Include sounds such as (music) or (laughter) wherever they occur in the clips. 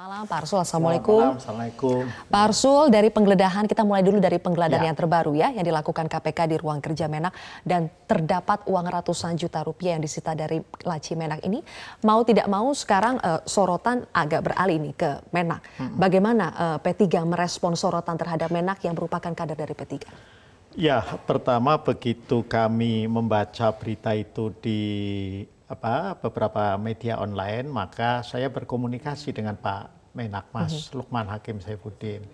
Malam Pak Arsul, Assalamualaikum. Malam, Assalamualaikum. Pak Arsul, dari penggeledahan, kita mulai dulu dari penggeledahan ya. yang terbaru ya, yang dilakukan KPK di ruang kerja Menak dan terdapat uang ratusan juta rupiah yang disita dari Laci Menak ini. Mau tidak mau sekarang uh, sorotan agak beralih nih ke Menak. Hmm. Bagaimana uh, eh, P3 merespon sorotan terhadap Menak yang merupakan kader dari P3? Ya, pertama begitu kami membaca berita itu di apa beberapa media online maka saya berkomunikasi dengan Pak Menakmas mm-hmm. Lukman Hakim Saifuddin.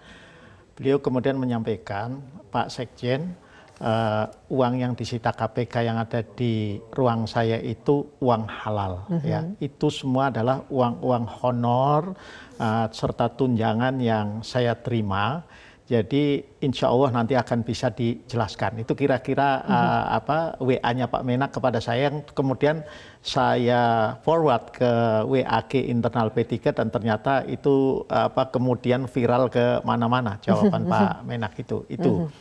Beliau kemudian menyampaikan Pak Sekjen uh, uang yang disita KPK yang ada di ruang saya itu uang halal mm-hmm. ya. Mhm. Itu semua adalah uang-uang honor uh, serta tunjangan yang saya terima jadi insya Allah nanti akan bisa dijelaskan. Itu kira-kira mm-hmm. uh, apa WA-nya Pak Menak kepada saya yang kemudian saya forward ke WAG internal P3 dan ternyata itu apa kemudian viral ke mana-mana mhm, jawaban mm-hmm. Pak Menak itu. Itu mm-hmm.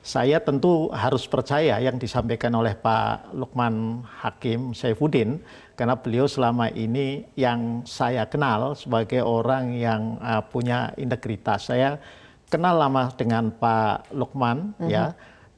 saya tentu harus percaya yang disampaikan oleh Pak Lukman Hakim Saifuddin karena beliau selama ini yang saya kenal sebagai orang yang uh, punya integritas. Saya kenal lama dengan Pak Lukman mm -hmm. ya mhm.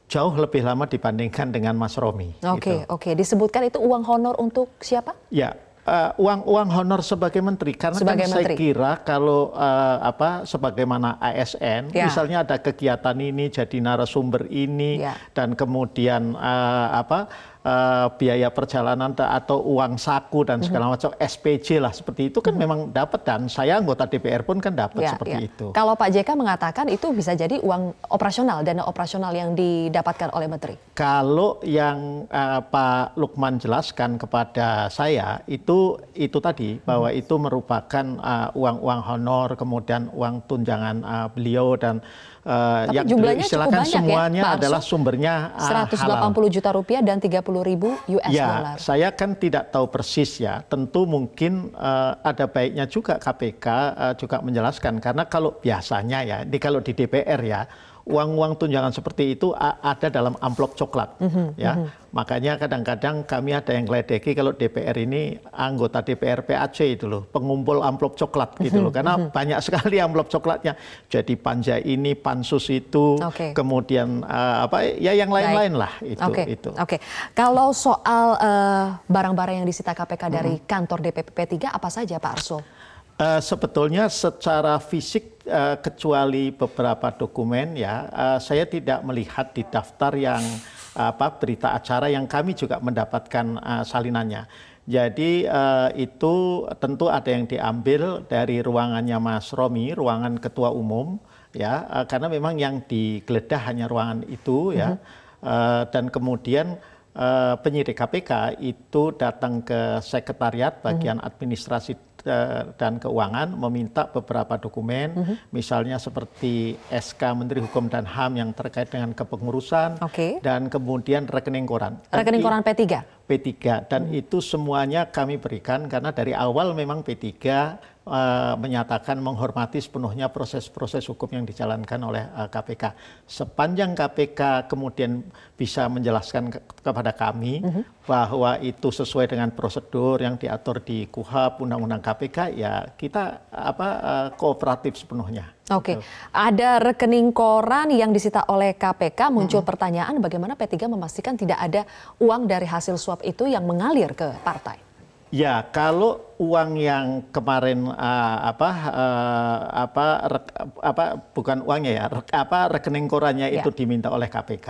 jauh lebih lama dibandingkan dengan Mas Romi. Oke, okay, gitu. oke. Okay. Disebutkan itu uang honor untuk siapa? Ya, uh, uang uang honor sebagai menteri karena kan sebagai kan menteri. saya kira kalau uh, apa sebagaimana ASN ya. misalnya ada kegiatan ini jadi narasumber ini ya. dan kemudian uh, apa uh, biaya perjalanan atau uang saku dan segala mhm. macam mm-hmm. SPJ lah seperti itu kan mm-hmm. memang dapat dan saya anggota DPR pun kan dapat ya, seperti ya. itu. Kalau Pak JK mengatakan itu bisa jadi uang operasional dana operasional yang didapatkan oleh menteri. Kalau yang uh, Pak Lukman jelaskan kepada saya itu itu tadi mhm. bahwa mm-hmm. itu merupakan eh, uang uang-uang honor kemudian uang tunjangan uh, beliau dan uh, Tapi yang jumlahnya cukup banyak ya, semuanya ya, Pak adalah sumbernya uh, 180 halal. juta rupiah dan 30 ribu US ya, dollar. Saya kan tidak tahu persis ya. Tentu mungkin uh, ada baiknya juga KPK uh, eh, juga menjelaskan karena kalau biasanya ya, di kalau di DPR ya uang-uang tunjangan seperti itu ada dalam amplop coklat mm -hmm, ya mm -hmm. makanya kadang-kadang kami ada yang ledeki kalau DPR ini anggota DPR PAC itu loh pengumpul amplop coklat gitu mhm, loh karena mhm. banyak sekali (laughs) amplop coklatnya jadi panja ini pansus itu okay. kemudian uh, apa ya yang lain-lain lah itu okay. itu oke okay. kalau soal eh, barang-barang uh, yang disita KPK dari mhm. kantor DPP 3 apa saja Pak Arsul Uh, sebetulnya secara fisik uh, kecuali beberapa dokumen ya, uh, saya tidak melihat di daftar yang apa berita acara yang kami juga mendapatkan uh, salinannya. Jadi uh, itu tentu ada yang diambil dari ruangannya Mas Romi, ruangan ketua umum ya, uh, karena memang yang digeledah hanya ruangan itu ya. Mm -hmm. Uh, dan kemudian uh, penyidik KPK itu datang ke sekretariat bagian mhm. administrasi Eh, dan Keuangan meminta beberapa dokumen, mm -hmm. misalnya seperti SK Menteri Hukum dan HAM yang terkait dengan kepengurusan, okay. dan kemudian rekening koran. Rekening koran P3? P3 dan hmm. itu semuanya kami berikan karena dari awal memang P3 uh, eh, menyatakan menghormati sepenuhnya proses-proses hukum yang dijalankan oleh uh, eh, KPK. Sepanjang KPK kemudian bisa menjelaskan ke kepada kami -hmm. bahwa itu sesuai dengan prosedur yang diatur di KUHAP, Undang-Undang KPK, ya kita apa uh, kooperatif sepenuhnya. Oke, okay. ada rekening koran yang disita oleh KPK. Muncul mm -hmm. pertanyaan bagaimana P3 memastikan tidak ada uang dari hasil suap itu yang mengalir ke partai. Ya, kalau uang yang kemarin uh, apa uh, apa rek, apa bukan uangnya ya, rek, apa rekening korannya ya. itu diminta oleh KPK,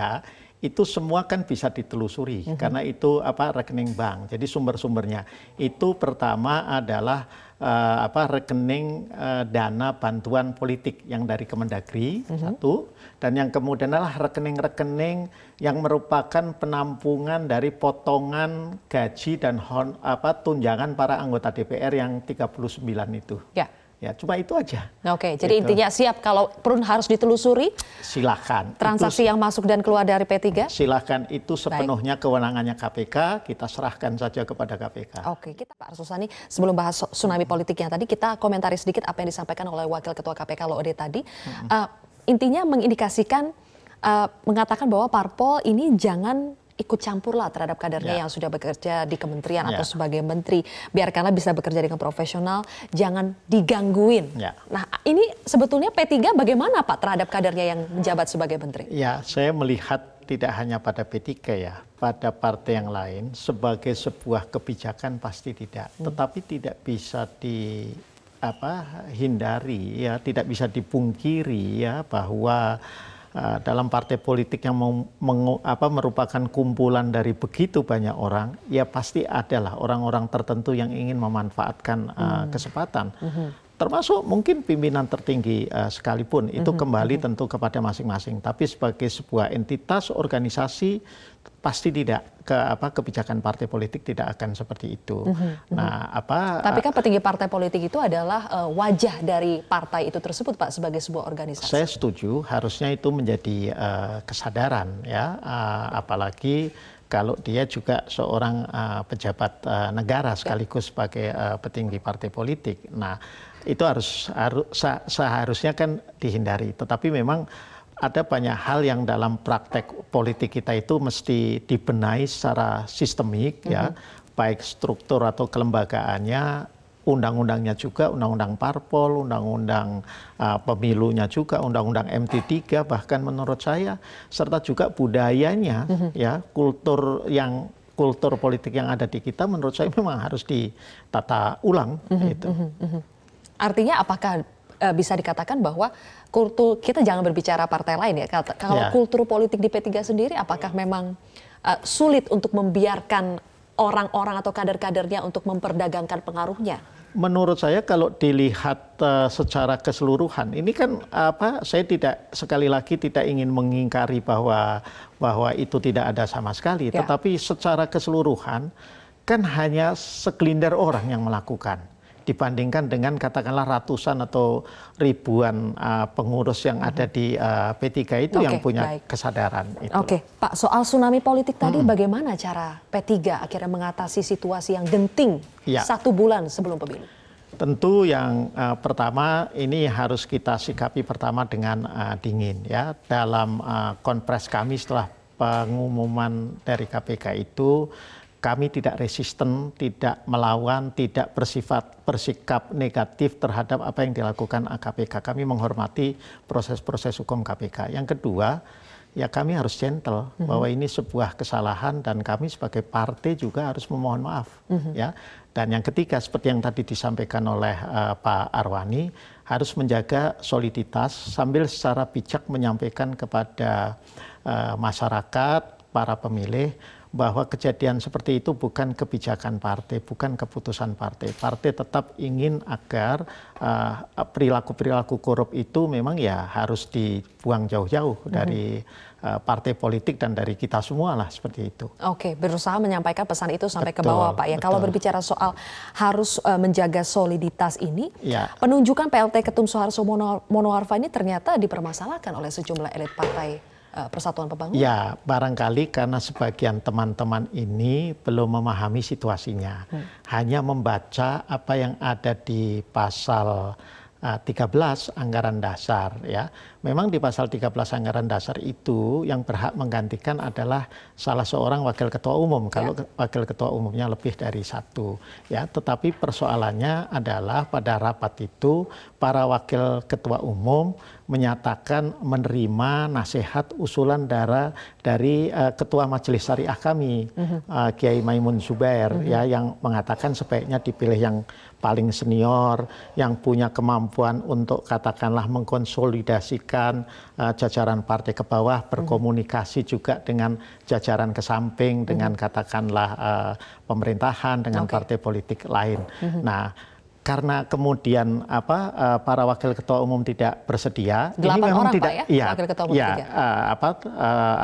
itu semua kan bisa ditelusuri mm -hmm. karena itu apa rekening bank. Jadi sumber-sumbernya itu pertama adalah uh, apa rekening uh, dana bantuan politik yang dari Kemendagri mm -hmm. satu dan yang kemudian adalah rekening-rekening yang merupakan penampungan dari potongan gaji dan hon, apa tunjangan para anggota DPR yang 39 itu. Ya. Ya, cuma itu aja. Oke, jadi gitu. intinya siap kalau perlu harus ditelusuri. Silakan. Transaksi itu, yang masuk dan keluar dari P3? Silakan, itu sepenuhnya Baik. kewenangannya KPK, kita serahkan saja kepada KPK. Oke, kita Pak Susani, sebelum bahas tsunami politiknya tadi, kita komentari sedikit apa yang disampaikan oleh Wakil Ketua KPK Loode tadi. -hmm. uh, intinya mengindikasikan, uh, mengatakan bahwa parpol ini jangan ikut campurlah terhadap kadernya ya. yang sudah bekerja di kementerian ya. atau sebagai menteri. Biarkanlah bisa bekerja dengan profesional, jangan digangguin. Ya. Nah, ini sebetulnya P3 bagaimana Pak terhadap kadernya yang menjabat sebagai menteri? Ya, saya melihat tidak hanya pada P3 ya, pada partai yang lain sebagai sebuah kebijakan pasti tidak, hmm. tetapi tidak bisa di apa hindari ya, tidak bisa dipungkiri ya bahwa Eh, dalam partai politik yang apa, merupakan kumpulan dari begitu banyak orang, ya pasti adalah orang-orang tertentu yang ingin memanfaatkan uh, kesempatan. Mm -hmm. Termasuk mungkin pimpinan tertinggi uh, sekalipun itu mm -hmm. kembali mm -hmm. tentu kepada masing-masing. Tapi sebagai sebuah entitas organisasi pasti tidak ke apa kebijakan partai politik tidak akan seperti itu. Mm-hmm. Nah, apa Tapi kan eh, petinggi partai politik itu adalah uh, wajah dari partai itu tersebut Pak sebagai sebuah organisasi. Saya setuju, harusnya itu menjadi uh, kesadaran ya, uh, apalagi kalau dia juga seorang uh, pejabat uh, negara sekaligus sebagai uh, petinggi partai politik. Nah, itu harus harus seharusnya kan dihindari. Tetapi memang ada banyak hal yang dalam praktek politik kita itu mesti dibenahi secara sistemik mm -hmm. ya, mm-hmm. baik struktur atau kelembagaannya, undang-undangnya juga, undang-undang parpol, undang-undang uh, pemilunya juga, undang-undang MT3 bahkan menurut saya serta juga budayanya mm -hmm. ya, kultur yang kultur politik yang ada di kita menurut saya memang harus ditata ulang mm -hmm. gitu. Mm -hmm. Artinya apakah Eh, bisa dikatakan bahwa kultur kita jangan berbicara partai lain ya. Kalau yeah. kultur politik di P3 sendiri apakah memang uh, sulit untuk membiarkan orang-orang atau kader-kadernya untuk memperdagangkan pengaruhnya? Menurut saya kalau dilihat uh, secara keseluruhan, ini kan apa? Saya tidak sekali lagi tidak ingin mengingkari bahwa bahwa itu tidak ada sama sekali, ya. tetapi secara keseluruhan kan hanya sekelinder orang yang melakukan dibandingkan dengan katakanlah ratusan atau ribuan uh, pengurus yang ada di uh, P3 itu okay, yang punya baik. kesadaran itu. Oke, okay. Pak, soal tsunami politik tadi bagaimana cara P3 akhirnya mengatasi situasi yang genting ya. satu bulan sebelum pemilu? Tentu yang uh, pertama ini harus kita sikapi pertama dengan uh, dingin ya. Dalam uh, konpres kami setelah pengumuman dari KPK itu kami tidak resisten, tidak melawan, tidak bersifat bersikap negatif terhadap apa yang dilakukan KPK. Kami menghormati proses-proses hukum KPK. Yang kedua, ya kami harus gentle mm -hmm. bahwa ini sebuah kesalahan dan kami sebagai partai juga harus memohon maaf mm -hmm. ya. Dan yang ketiga seperti yang tadi disampaikan oleh uh, Pak Arwani harus menjaga soliditas sambil secara bijak menyampaikan kepada uh, masyarakat, para pemilih bahwa kejadian seperti itu bukan kebijakan partai, bukan keputusan partai. Partai tetap ingin agar eh, perilaku-perilaku uh, korup itu memang ya harus dibuang jauh-jauh mm -hmm. dari eh, partai politik dan dari kita semua lah seperti itu. Oke, berusaha menyampaikan pesan itu sampai betul, ke bawah Pak ya. Betul. Kalau berbicara soal harus uh, menjaga soliditas ini, ya. penunjukan PLT Ketum Soeharto Monoarfa ini ternyata dipermasalahkan oleh sejumlah elit partai Eh, persatuan Pembangunan? Ya, barangkali karena sebagian teman-teman ini belum memahami situasinya. Hmm. Hanya membaca apa yang ada di pasal uh, eh, 13 anggaran dasar ya memang di pasal 13 anggaran dasar itu yang berhak menggantikan adalah salah seorang wakil ketua umum ya. kalau wakil ketua umumnya lebih dari satu ya tetapi persoalannya adalah pada rapat itu para wakil ketua umum menyatakan menerima nasihat usulan darah dari uh, ketua majelis syariah kami uh-huh. uh, Kiai Maimun Zubair uh-huh. ya yang mengatakan sebaiknya dipilih yang paling senior yang punya kemampuan untuk katakanlah mengkonsolidasi memastikan uh, eh, jajaran partai ke bawah, berkomunikasi juga dengan jajaran ke samping, dengan katakanlah uh, pemerintahan, dengan okay. partai politik lain. Mhm. Nah, karena kemudian apa eh, para wakil ketua umum tidak bersedia, Delapan ini memang orang, tidak, Pak, ya, ya, wakil ketua umum ya, uh, apa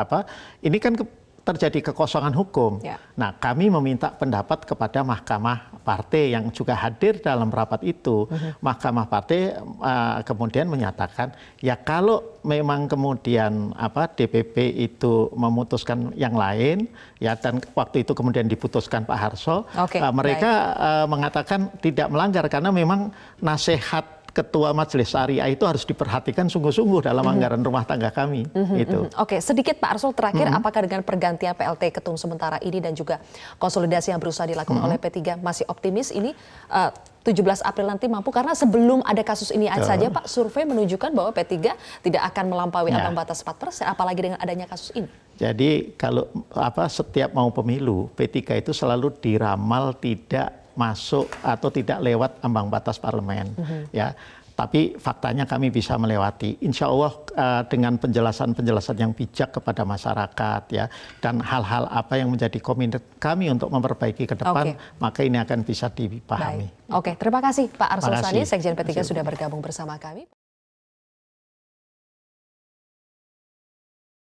apa ini kan ke, terjadi kekosongan hukum. Ya. Nah, kami meminta pendapat kepada Mahkamah Partai yang juga hadir dalam rapat itu. Uh-huh. Mahkamah Partai uh, kemudian menyatakan, ya kalau memang kemudian apa DPP itu memutuskan yang lain, ya dan waktu itu kemudian diputuskan Pak Harso, okay, uh, eh, mereka uh, mengatakan tidak melanggar karena memang nasihat ketua Majelis Syariah itu harus diperhatikan sungguh-sungguh dalam mm -hmm. anggaran rumah tangga kami. Mm -hmm. -hmm. Oke, okay, sedikit Pak Arsul terakhir, mm -hmm. apakah dengan pergantian PLT ketum sementara ini dan juga konsolidasi yang berusaha dilakukan mm -hmm. oleh P3 masih optimis ini? Eh, uh, 17 April nanti mampu karena sebelum ada kasus ini Tuh. saja Pak survei menunjukkan bahwa P3 tidak akan melampaui ya. ambang batas 4 persen apalagi dengan adanya kasus ini. Jadi kalau apa setiap mau pemilu P3 itu selalu diramal tidak masuk atau tidak lewat ambang batas parlemen mm-hmm. ya tapi faktanya kami bisa melewati. Insya Allah uh, dengan penjelasan-penjelasan yang bijak kepada masyarakat ya dan hal-hal apa yang menjadi komitmen kami untuk memperbaiki ke depan, okay. maka ini akan bisa dipahami. Oke, okay. terima kasih Pak Arsul Sani, Sekjen P3 sudah bergabung bersama kami.